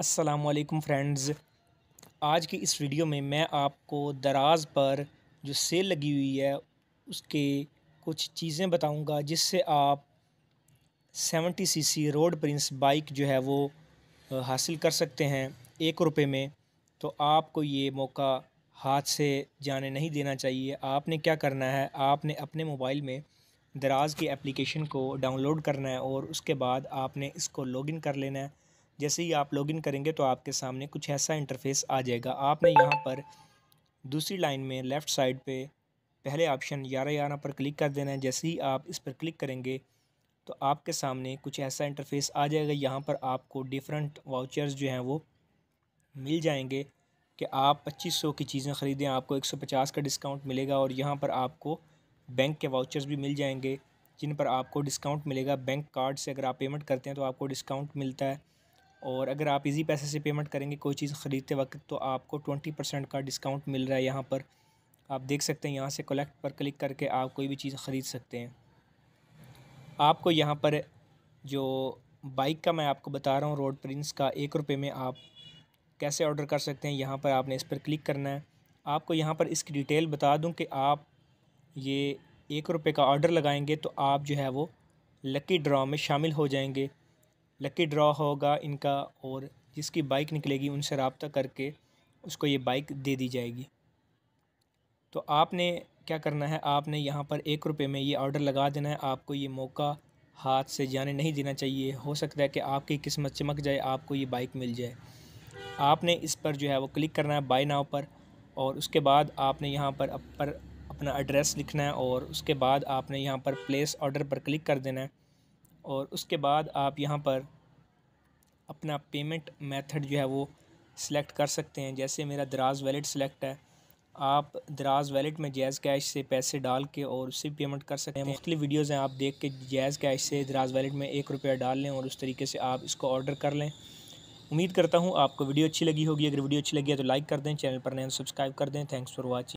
असलकम फ्रेंड्स आज की इस वीडियो में मैं आपको दराज पर जो सेल लगी हुई है उसके कुछ चीज़ें बताऊंगा जिससे आप 70 सीसी रोड प्रिंस बाइक जो है वो हासिल कर सकते हैं एक रुपये में तो आपको ये मौका हाथ से जाने नहीं देना चाहिए आपने क्या करना है आपने अपने मोबाइल में दराज की एप्लीकेशन को डाउनलोड करना है और उसके बाद आपने इसको लॉगिन कर लेना है जैसे ही आप लॉगिन करेंगे तो आपके सामने कुछ ऐसा इंटरफेस आ जाएगा आपने यहाँ पर दूसरी लाइन में लेफ़्ट साइड पे पहले ऑप्शन ग्यारह ग्यारह पर क्लिक कर देना है जैसे ही आप इस पर क्लिक करेंगे तो आपके सामने कुछ ऐसा इंटरफेस आ जाएगा यहाँ पर आपको डिफरेंट वाउचर्स जो हैं वो मिल जाएंगे कि आप 2500 की चीज़ें ख़रीदें आपको 150 का डिस्काउंट मिलेगा और यहाँ पर आपको बैंक के वाउचर्स भी मिल जाएंगे जिन पर आपको डिस्काउंट मिलेगा बैंक कार्ड से अगर आप पेमेंट करते हैं तो आपको डिस्काउंट मिलता है और अगर आप इजी पैसे से पेमेंट करेंगे कोई चीज़ ख़रीदते वक्त तो आपको ट्वेंटी परसेंट का डिस्काउंट मिल रहा है यहाँ पर आप देख सकते हैं यहाँ से कलेक्ट पर क्लिक करके आप कोई भी चीज़ ख़रीद सकते हैं आपको यहाँ पर जो बाइक का मैं आपको बता रहा हूँ रोड प्रिंस का एक रुपये में आप कैसे ऑर्डर कर सकते हैं यहाँ पर आपने इस पर क्लिक करना है आपको यहाँ पर इसकी डिटेल बता दूँ कि आप ये एक रुपये का ऑर्डर लगाएंगे तो आप जो है वो लकी ड्रॉ में शामिल हो जाएंगे लकी ड्रॉ होगा इनका और जिसकी बाइक निकलेगी उनसे रबता करके उसको ये बाइक दे दी जाएगी तो आपने क्या करना है आपने यहाँ पर एक रुपये में ये ऑर्डर लगा देना है आपको ये मौका हाथ से जाने नहीं देना चाहिए हो सकता है कि आपकी किस्मत चमक जाए आपको ये बाइक मिल जाए आपने इस पर जो है वो क्लिक करना है बाई नाव पर और उसके बाद आपने यहाँ पर अपर अपना एड्रेस लिखना है और उसके बाद आपने यहाँ पर प्लेस ऑर्डर पर क्लिक कर देना है और उसके बाद आप यहाँ पर अपना पेमेंट मेथड जो है वो सिलेक्ट कर सकते हैं जैसे मेरा दराज वैलेट सिलेक्ट है आप दराज वैलेट में जैज़ कैश से पैसे डाल के और उससे पेमेंट कर सकते हैं मुख्तलि वीडियोज़ हैं आप देख के जैज़ कैश से दराज वैलेट में एक रुपया डाल लें और उस तरीके से आप इसको ऑर्डर कर लें उम्मीद करता हूँ आपको वीडियो अच्छी लगी होगी अगर वीडियो अच्छी लगी है तो लाइक कर दें चैनल पर नए सब्सक्राइब तो कर दें थैंक्स फॉर वॉचिंग